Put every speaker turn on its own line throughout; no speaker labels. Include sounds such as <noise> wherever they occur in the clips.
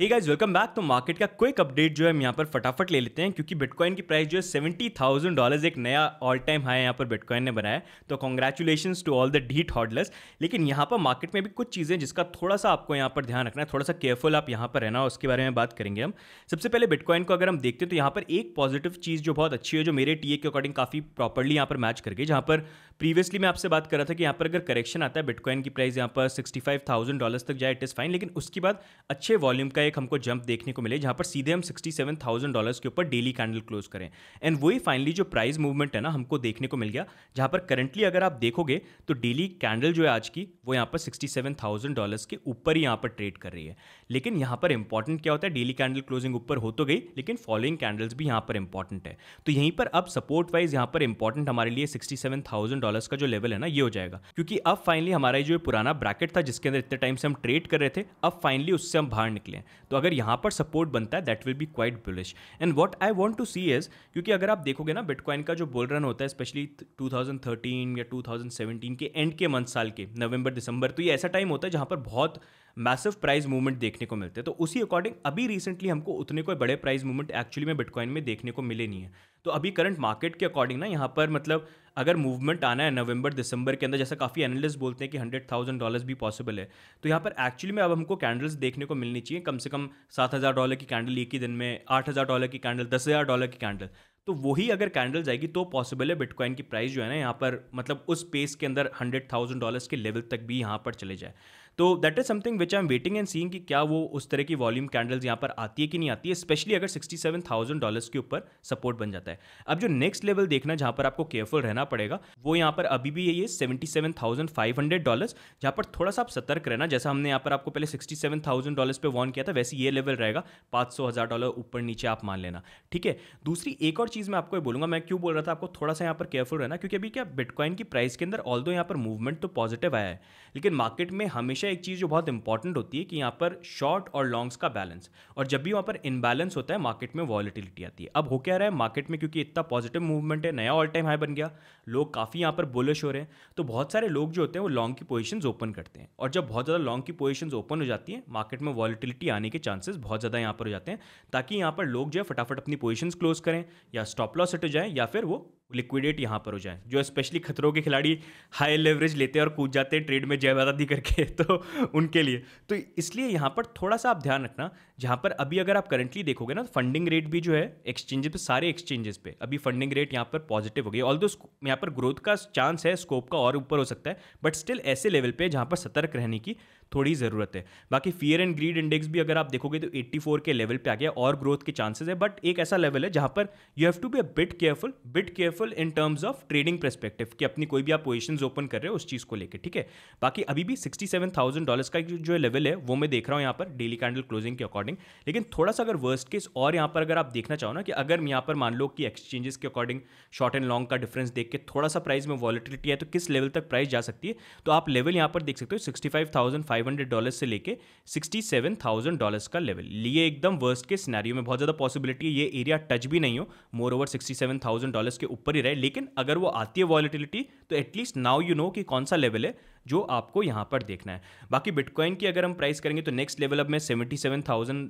हे guys welcome back तो market का quick update जो है हम यहाँ पर फटाफट ले लेते हैं क्योंकि बिटकॉइन की प्राइस जो है सेवेंटी थाउजेंड डॉलर्स एक नया ऑल टाइम हाई यहाँ पर बिटकॉइन ने बनाया तो congratulation to all the diet hodlers लेकिन यहाँ पर मार्केट में भी कुछ चीज़ें जिसका थोड़ा सा आपको यहाँ पर ध्यान रखना है थोड़ा सा केयरफुल आप यहाँ पर रहना उसके बारे में बात करेंगे हम सबसे पहले बिटकॉइन को अगर हम देखते हैं तो यहाँ पर एक पॉजिटिव चीज़ जो बहुत अच्छी है जो मेरे टी के अकॉर्डिंग काफ़ी प्रॉपरली यहाँ पर मैच कर गई जहाँ पर प्रीवियसली मैं आपसे बात कर रहा था कि यहाँ पर अगर करेक्शन आता है बिटकॉइन की प्राइस यहाँ पर सिक्सटी फाइव थाउजेंड डॉलर्स तक जाए इट इज़ फाइन लेकिन उसके बाद अच्छे वॉल्यूम का एक हमको जंप देखने को मिले जहां पर सीधे हम सिक्सटी सेवन थाउजेंड डॉलर्स के ऊपर डेली कैंडल क्लोज करें एंड वही फाइनली जो प्राइस मूवमेंट है ना हमको देखने को मिल गया जहां पर करंटली अगर आप देखोगे तो डेली कैंडल जो है आज की वो यहां पर सिक्सटी सेवन थाउजेंड डॉलर्स के ऊपर ही यहां पर ट्रेड कर रही है लेकिन यहां पर इंपॉर्टेंट क्या होता है डेली कैंडल क्लोजिंग ऊपर हो तो गई लेकिन फॉलोइंग कैंडल्स भी यहां पर इंपॉर्टेंट है तो यहीं पर अब सपोर्ट वाइज यहां पर इंपॉर्टेंट हमारे लिए सिक्सटी सेवन थाउजेंड डॉलर्स का जो लेवल है ना ये हो जाएगा क्योंकि अब फाइनली हमारा जो पुराना ब्रैकेट था जिसके अंदर इतने टाइम से हम ट्रेड कर रहे थे अब फाइनली उससे हम बाहर निकले तो अगर यहाँ पर सपोर्ट बनता है that will be quite bullish and what I want to see is क्योंकि अगर आप देखोगे ना बिटकॉइन का जो बुल रन होता है स्पेशली 2013 या 2017 के एंड के मंथ साल के नवंबर दिसंबर तो ये ऐसा टाइम होता है जहाँ पर बहुत मैसिव प्राइस मूवमेंट देखने को मिलते हैं तो उसी अकॉर्डिंग अभी रिसेंटली हमको उतने कोई बड़े प्राइस मूवमेंट एक्चुअली में बिटकॉइन में देखने को मिले नहीं है तो अभी करंट मार्केट के अकॉर्डिंग ना यहाँ पर मतलब अगर मूवमेंट आना है नवंबर दिसंबर के अंदर जैसा काफ़ी एनालिस्ट बोलते हैं कि हंड्रेड थाउजेंड डॉलर्स भी पॉसिबल है तो यहाँ पर एक्चुअली में अब हमको कैंडल्स देखने को मिलनी चाहिए कम से कम सात हज़ार डॉलर की कैंडल एक ही दिन में आठ हज़ार डॉलर की कैंडल दस हज़ार डॉलर की कैंडल तो वही अगर कैंडल जाएगी तो पॉसिबल है बिटकॉइन की प्राइस जो है ना यहाँ पर मतलब उस पेस के अंदर हंड्रेड थाउजेंड डॉलर्स के लेवल तक भी यहाँ पर चले जाए तो that is something which I am waiting and seeing कि क्या वो उस तरह की वॉल्यूम कैंडल्स यहाँ पर आती है कि नहीं आती है स्पेशली अगर सिक्सटी सेवन थाउजेंड डॉलर्स के ऊपर सपोर्ट बन जाता है अब जो नेक्स्ट लेवल देखना जहाँ पर आपको केयरफुल रहना पड़ेगा वो यहाँ पर अभी भी ये seventy seven thousand five hundred dollars जहाँ पर थोड़ा सा आप सतर्क रहना जैसा हमने यहाँ पर आपको पहले सिक्सटी सेवन थाउजेंड डॉलर्स पर वॉन किया था वैसे ये लेवल रहेगा पाँच सौ हज़ार डॉलर ऊपर नीचे आप मान लेना ठीक है दूसरी एक और चीज़ मैं आपको बोलूँगा मैं क्यों बोल रहा था आपको थोड़ा सा यहाँ पर केयरफुल रहना क्योंकि अभी क्या बिटकॉइन की प्राइस के अंदर ऑल दो यहाँ पर मूवमेंट तो पॉजिटिव आया है लेकिन मार्केट में हमेशा हमेशा एक चीज़ जो बहुत इंपॉर्टेंट होती है कि यहाँ पर शॉर्ट और लॉन्ग्स का बैलेंस और जब भी वहाँ पर इनबैलेंस होता है मार्केट में वॉलिटिलिटी आती है अब हो क्या रहा है मार्केट में क्योंकि इतना पॉजिटिव मूवमेंट है नया ऑल टाइम हाई बन गया लोग काफ़ी यहाँ पर बुलिश हो रहे हैं तो बहुत सारे लोग जो होते हैं वो लॉन्ग की पोजिशन ओपन करते हैं और जब बहुत ज़्यादा लॉन्ग की पोजिशन ओपन हो जाती है मार्केट में वॉलिटिलिटी आने के चांसेस बहुत ज़्यादा यहाँ पर हो जाते हैं ताकि यहाँ पर लोग जो है फटाफट अपनी पोजिशन क्लोज करें या स्टॉप लॉस हट जाए या फिर वो लिक्विडेट यहाँ पर हो जाए जो स्पेशली खतरों के खिलाड़ी हाई लेवरेज लेते हैं और कूद जाते हैं ट्रेड में आजादी करके <laughs> तो उनके लिए तो इसलिए यहाँ पर थोड़ा सा आप ध्यान रखना जहाँ पर अभी अगर आप करंटली देखोगे ना तो फंडिंग रेट भी जो है एक्सचेंजेस पे सारे एक्सचेंजेस पे अभी फंडिंग रेट यहाँ पर पॉजिटिव हो गई ऑल दो यहाँ पर ग्रोथ का चांस है स्कोप का और ऊपर हो सकता है बट स्टिल ऐसे लेवल पर जहाँ पर सतर्क रहने की थोड़ी ज़रूरत है बाकी फियर एंड ग्रीड इंडेक्स भी अगर आप देखोगे तो 84 के लेवल पे आ गया और ग्रोथ के चांसेस है बट एक ऐसा लेवल है जहाँ पर you have to be a bit careful bit careful careful in terms of trading perspective कि अपनी कोई भी आप पोजिशन ओपन कर रहे हो उस चीज़ को लेकर ठीक है बाकी अभी भी सिक्सटी सेवन थाउजेंड डॉलर का जो लेवल है वो मैं देख रहा हूँ यहाँ पर डेली कैंडल क्लोजिंग के अकॉर्डिंग लेकिन थोड़ा सा अगर वर्स्ट केस और यहाँ पर अगर आप देखना चाहो ना कि अगर यहाँ पर मान लो कि एक्सचेंजेस के अकॉर्डिंग शॉर्ट एंड लॉन्ग का डिफरेंस देख के थोड़ा सा प्राइस में वॉलिटिलिटी है तो किस लेवल तक प्राइस जा सकती है तो आप लेवल यहाँ पर देख सकते हो sixty five thousand five hundred dollar से लेकर सिक्सटी सेवन थाउजेंड डॉलर का लेवल लिए एकदम वर्स्ट के सिनारियो में बहुत ज़्यादा पॉसिबिलिटी है ये एरिया टच भी नहीं हो more over sixty seven thousand dollar के ऊपर ऊपर ही रहे लेकिन अगर वो आती है वॉलिटिलिटी तो एटलीस्ट नाउ यू नो कि कौन सा लेवल है जो आपको यहाँ पर देखना है बाकी बिटकॉइन की अगर हम प्राइस करेंगे तो नेक्स्ट लेवल अब मैं seventy seven thousand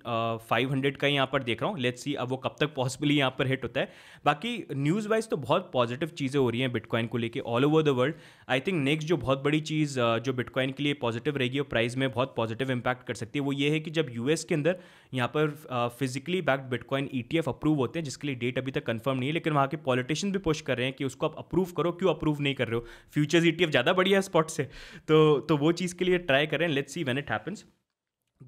five hundred का यहाँ पर देख रहा हूँ लेट्स सी अब वो कब तक पॉसिबली यहाँ पर हिट होता है बाकी न्यूज़ वाइज तो बहुत पॉजिटिव चीज़ें हो रही हैं बिटकॉइन को लेकर all over the world I think next जो बहुत बड़ी चीज़ जो बिटकॉइन के लिए पॉजिटिव रहेगी और प्राइस में बहुत पॉजिटिव इंपैक्ट कर सकती है वो ये है कि जब यू के अंदर यहाँ पर फिजिकली बैक्ड बिटकॉइन ई अप्रूव होते हैं जिसके लिए डेट अभी तक कन्फर्म नहीं है लेकिन वहाँ के पॉलिटिशियन भी पुश कर रहे हैं कि उसको आप अप्रूव करो क्यों अप्रूव नहीं कर रहे हो फ्यूचर्स ई e ज़्यादा बढ़िया है स्पॉट से तो तो वो चीज़ के लिए ट्राई करें let's see when it happens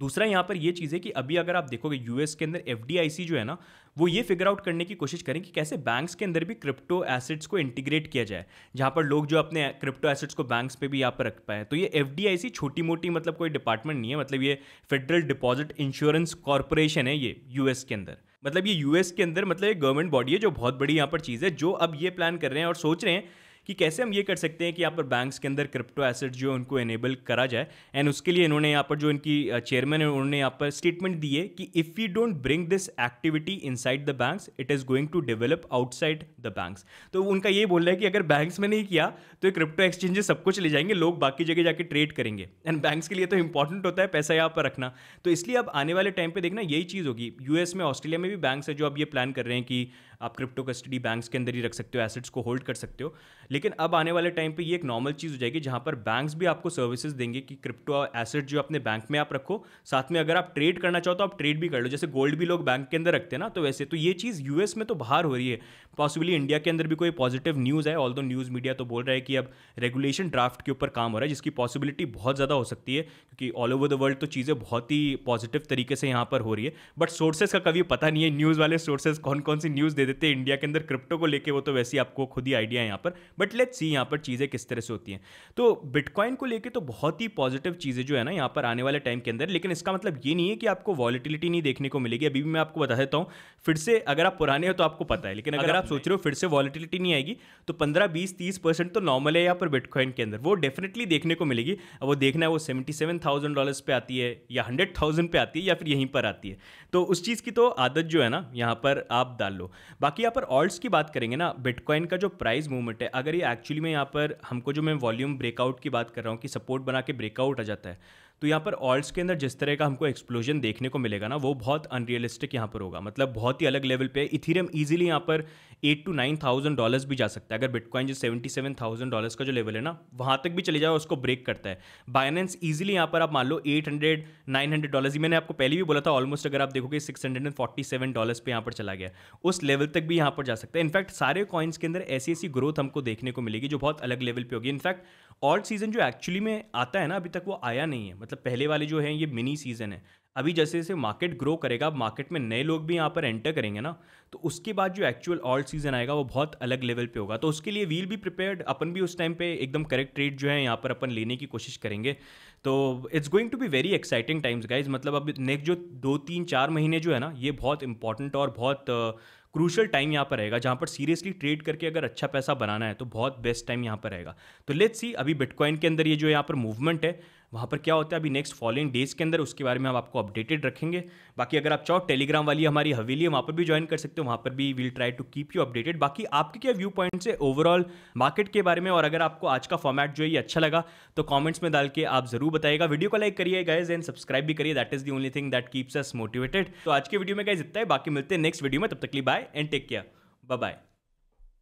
दूसरा यहाँ पर ये चीज़ है कि अभी अगर आप देखोगे यूएस के अंदर एफ जो है ना वो ये फिगर आउट करने की कोशिश करें कि कैसे बैंक्स के अंदर भी क्रिप्टो एसिड्स को इंटीग्रेट किया जाए जहाँ पर लोग जो अपने क्रिप्टो एसिड्स को बैंक्स पे भी यहाँ पर रख पाए तो ये एफ छोटी मोटी मतलब कोई डिपार्टमेंट नहीं है मतलब ये फेडरल डिपॉजिट इंश्योरेंस कॉरपोरेशन है ये यूएस के अंदर मतलब ये यूएस के अंदर मतलब ये गवर्नमेंट बॉडी है जो बहुत बड़ी यहाँ पर चीज़ है जो अब ये प्लान कर रहे हैं और सोच रहे हैं कि कैसे हम ये कर सकते हैं कि यहाँ पर बैंक्स के अंदर क्रिप्टो एसेट जो है उनको एनेबल करा जाए एंड उसके लिए इन्होंने यहाँ पर जो इनकी चेयरमैन है उन्होंने यहाँ पर स्टेटमेंट दी है कि if you don't bring this activity inside the banks it is going to develop outside the banks तो उनका ये बोल रहा है कि अगर बैंक्स में नहीं किया तो क्रिप्टो एक्सचेंजेस सब कुछ ले जाएंगे लोग बाकी जगह जाके ट्रेड करेंगे एंड बैंक्स के लिए तो इंपॉर्टेंट होता है पैसा यहाँ पर रखना तो इसलिए अब आने वाले टाइम पर देखना यही चीज़ होगी यूएस में ऑस्ट्रेलिया में भी बैंक्स है जो अब ये प्लान कर रहे हैं कि आप क्रिप्टो कस्टडी बैंक्स के अंदर ही रख सकते हो एसेट्स को होल्ड कर सकते हो लेकिन अब आने वाले टाइम पे ये एक नॉर्मल चीज़ हो जाएगी जहाँ पर बैंक्स भी आपको सर्विसेज देंगे कि क्रिप्टो एसेट जो अपने बैंक में आप रखो साथ में अगर आप ट्रेड करना चाहो तो आप ट्रेड भी कर लो जैसे गोल्ड भी लोग बैंक के अंदर रखते हैं ना तो वैसे तो ये चीज़ यूएस में तो बाहर हो रही है पॉसिबली इंडिया के अंदर भी कोई पॉजिटिव न्यूज़ है ऑल न्यूज़ मीडिया तो बोल रहा है कि अब रेगुलेशन ड्राफ्ट के ऊपर काम हो रहा है जिसकी पॉसिबिलिटी बहुत ज़्यादा हो सकती है क्योंकि ऑल ओवर द वर्ल्ड तो चीज़ें बहुत ही पॉजिटिव तरीके से यहाँ पर हो रही है बट सोर्सेज का कभी पता नहीं है न्यूज़ वाले सोर्सेज कौन कौन सी न्यूज़ दे देते हैं इंडिया के अंदर क्रिप्टो को लेके वो तो वैसे ही आपको खुद ही आइडिया है यहाँ पर बट लेट्स सी यहाँ पर चीज़ें किस तरह से होती हैं तो बिटकॉइन को लेकर तो बहुत ही पॉजिटिव चीज़ें जो है ना यहाँ पर आने वाले टाइम के अंदर लेकिन इसका मतलब ये नहीं है कि आपको वॉलिटिलिटी नहीं देखने को मिलेगी अभी भी मैं आपको बता देता हूँ फिर से अगर आप पुराने हो तो आपको पता है लेकिन अगर आप सोच रहे हो फिर से वॉलिटिलिटी नहीं आएगी तो पंद्रह बीस तीस परसेंट तो नॉर्मल है यहाँ पर बिटकॉइन के अंदर वो डेफिनेटली देखने को मिलेगी अब वो देखना है वो सेवेंटी सेवन थाउजेंड डॉलर्स पर आती है या हंड्रेड थाउजेंड पे आती है या फिर यहीं पर आती है तो उस चीज़ की तो आदत जो है ना यहाँ पर आप डाल लो बाकी यहाँ पर ऑल्ट्स की बात करेंगे ना बिटकॉइन का जो प्राइस मूवमेंट है अगर ये एक्चुअली में यहाँ पर हमको जो मैं वॉल्यूम ब्रेकआउट की बात कर रहा हूँ कि सपोर्ट बना के ब्रेकआउट आ जाता है तो यहाँ पर ऑल्ट्स के अंदर जिस तरह का हमको एक्सप्लोजन देखने को मिलेगा ना वो बहुत अनरियलिस्टिक यहाँ पर होगा मतलब बहुत ही अलग लेवल पे इथीरियम इजीली यहाँ पर eight to nine thousand dollars भी जा सकता है अगर बिटकॉइन जो सेवेंटी सेवन थाउजेंड डॉलर्स का जो लेवल है ना वहाँ तक भी चले जाए उसको ब्रेक करता है बाइनेंस ईजिली यहाँ पर आप मान लो eight hundred nine hundred dollars मैंने आपको पहले भी बोला था ऑलमोस्ट अगर आप देखोगे six hundred and forty seven dollars पर यहाँ पर चला गया उस लेवल तक भी यहाँ पर जा सकता है इनफैक्ट सारे कॉइन्स के अंदर ऐसी ऐसी ग्रोथ हमको देखने को मिलेगी जो बहुत अलग लेवल पे होगी इनफैक्ट ऑल्ट सीजन जो एक्चुअली में आता है ना अभी तक वो आया नहीं है मतलब पहले वाले जो है ये मिनी सीजन है अभी जैसे जैसे मार्केट ग्रो करेगा मार्केट में नए लोग भी यहाँ पर एंटर करेंगे ना तो उसके बाद जो एक्चुअल ऑल्ट सीजन आएगा वो बहुत अलग लेवल पे होगा तो उसके लिए वील भी प्रिपेयर्ड अपन भी उस टाइम पे एकदम करेक्ट रेट जो है यहाँ पर अपन लेने की कोशिश करेंगे तो it's going to be very exciting times guys मतलब अब नेक्स्ट जो दो तीन चार महीने जो है ना ये बहुत इंपॉर्टेंट और बहुत uh, क्रूशल टाइम यहाँ पर रहेगा जहाँ पर सीरियसली ट्रेड करके अगर अच्छा पैसा बनाना है तो बहुत बेस्ट टाइम यहाँ पर रहेगा तो लेट्स सी अभी बिटकॉइन के अंदर ये जो यहाँ पर मूवमेंट है वहाँ पर क्या होता है अभी नेक्स्ट फॉलोइंग डेज के अंदर उसके बारे में हम आपको अपडेटेड रखेंगे बाकी अगर आप चाहो टेलीग्राम वाली हमारी हवेली है वहाँ पर भी ज्वाइन कर सकते हो वहाँ पर भी we'll try to keep you updated बाकी आपके क्या व्यू पॉइंट्स है ओवरऑल मार्केट के बारे में और अगर आपको आज का फॉर्मेट जो है ये अच्छा लगा तो कॉमेंट्स में डाल के आप जरूर बताएगा वीडियो को लाइक करिए गाइज एंड सब्सक्राइब भी करिए that is the only thing that keeps us motivated तो आज के वीडियो में गाइज इतना है बाकी मिलते हैं नेक्स्ट वीडियो में तब तक bye and take care bye bye